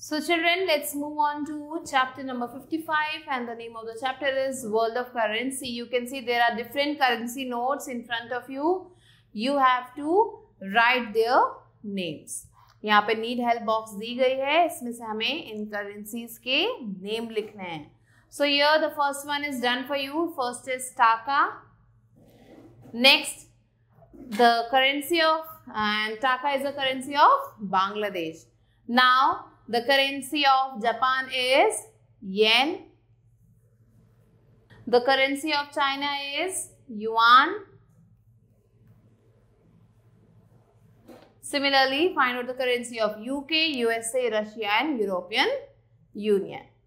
So children, let's move on to chapter number 55 and the name of the chapter is World of Currency. You can see there are different currency notes in front of you. You have to write their names. यहाँ पे need help box दी गई है इसमें से हमें इन currencies के name लिखने हैं so yeah the first one is done for you first is taka next the currency of and taka is the currency of Bangladesh now the currency of Japan is yen. The currency of China is yuan. Similarly, find out the currency of UK, USA, Russia and European Union.